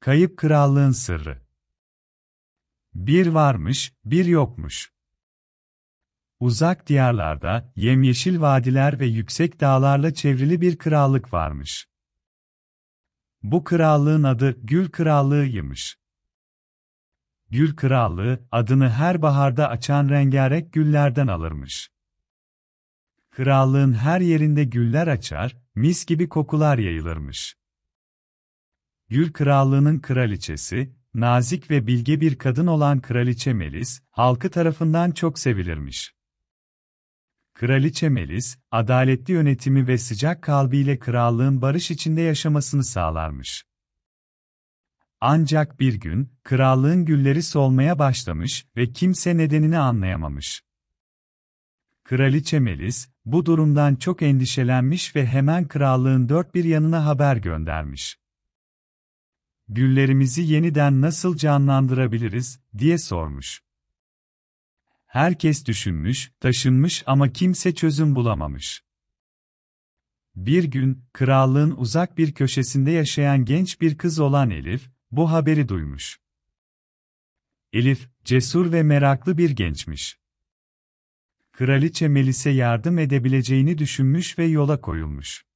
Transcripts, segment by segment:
Kayıp Krallığın Sırrı Bir varmış, bir yokmuş. Uzak diyarlarda, yemyeşil vadiler ve yüksek dağlarla çevrili bir krallık varmış. Bu krallığın adı Gül Krallığı'ymış. Gül Krallığı, adını her baharda açan rengarenk güllerden alırmış. Krallığın her yerinde güller açar, mis gibi kokular yayılırmış. Gül Krallığı'nın kraliçesi, nazik ve bilge bir kadın olan Kraliçe Melis, halkı tarafından çok sevilirmiş. Kraliçe Melis, adaletli yönetimi ve sıcak kalbiyle krallığın barış içinde yaşamasını sağlarmış. Ancak bir gün, krallığın gülleri solmaya başlamış ve kimse nedenini anlayamamış. Kraliçe Melis, bu durumdan çok endişelenmiş ve hemen krallığın dört bir yanına haber göndermiş güllerimizi yeniden nasıl canlandırabiliriz diye sormuş. Herkes düşünmüş, taşınmış ama kimse çözüm bulamamış. Bir gün, krallığın uzak bir köşesinde yaşayan genç bir kız olan Elif, bu haberi duymuş. Elif, cesur ve meraklı bir gençmiş. Kraliçe Melis'e yardım edebileceğini düşünmüş ve yola koyulmuş.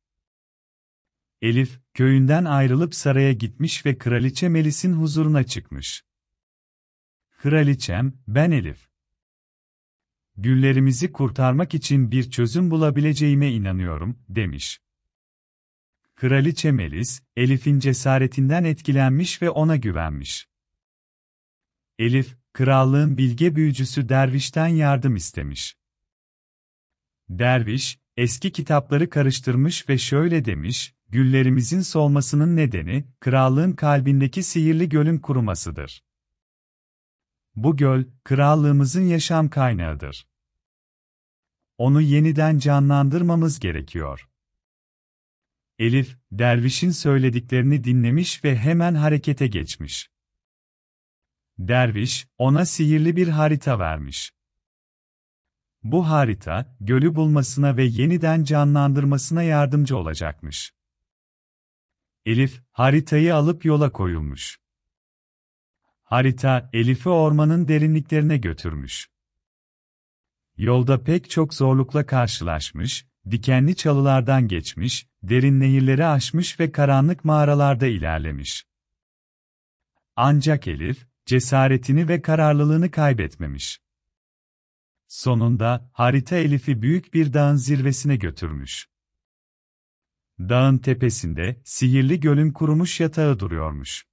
Elif, köyünden ayrılıp saraya gitmiş ve Kraliçe Melis'in huzuruna çıkmış. Kraliçem, ben Elif. Güllerimizi kurtarmak için bir çözüm bulabileceğime inanıyorum, demiş. Kraliçe Melis, Elif'in cesaretinden etkilenmiş ve ona güvenmiş. Elif, krallığın bilge büyücüsü Derviş'ten yardım istemiş. Derviş, eski kitapları karıştırmış ve şöyle demiş, güllerimizin solmasının nedeni, krallığın kalbindeki sihirli gölün kurumasıdır. Bu göl, krallığımızın yaşam kaynağıdır. Onu yeniden canlandırmamız gerekiyor. Elif, dervişin söylediklerini dinlemiş ve hemen harekete geçmiş. Derviş, ona sihirli bir harita vermiş. Bu harita, gölü bulmasına ve yeniden canlandırmasına yardımcı olacakmış. Elif, haritayı alıp yola koyulmuş. Harita, Elif'i ormanın derinliklerine götürmüş. Yolda pek çok zorlukla karşılaşmış, dikenli çalılardan geçmiş, derin nehirleri aşmış ve karanlık mağaralarda ilerlemiş. Ancak Elif, cesaretini ve kararlılığını kaybetmemiş. Sonunda, harita Elif'i büyük bir dağın zirvesine götürmüş. Dağın tepesinde, sihirli gölün kurumuş yatağı duruyormuş.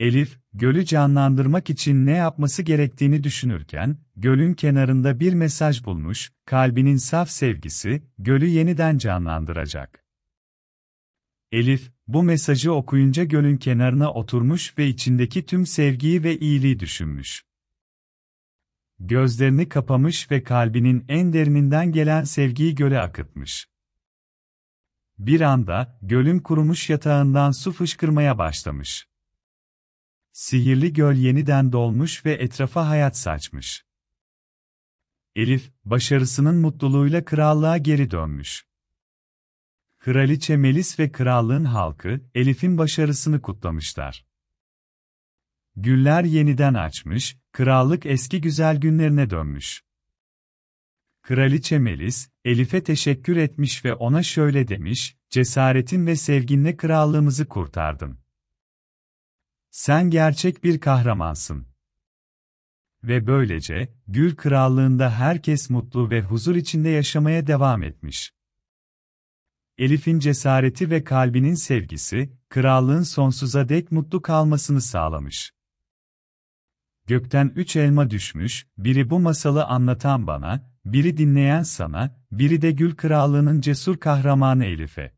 Elif, gölü canlandırmak için ne yapması gerektiğini düşünürken, gölün kenarında bir mesaj bulmuş, kalbinin saf sevgisi, gölü yeniden canlandıracak. Elif, bu mesajı okuyunca gölün kenarına oturmuş ve içindeki tüm sevgiyi ve iyiliği düşünmüş. Gözlerini kapamış ve kalbinin en derininden gelen sevgiyi göle akıtmış. Bir anda, gölün kurumuş yatağından su fışkırmaya başlamış. Sihirli göl yeniden dolmuş ve etrafa hayat saçmış. Elif, başarısının mutluluğuyla krallığa geri dönmüş. Kraliçe Melis ve krallığın halkı, Elif'in başarısını kutlamışlar. Güller yeniden açmış, krallık eski güzel günlerine dönmüş. Kraliçe Melis, Elif'e teşekkür etmiş ve ona şöyle demiş, cesaretin ve sevginle krallığımızı kurtardın. Sen gerçek bir kahramansın. Ve böylece, Gül Krallığında herkes mutlu ve huzur içinde yaşamaya devam etmiş. Elif'in cesareti ve kalbinin sevgisi, krallığın sonsuza dek mutlu kalmasını sağlamış. Gökten üç elma düşmüş, biri bu masalı anlatan bana, biri dinleyen sana, biri de Gül Krallığı'nın cesur kahramanı Elif'e.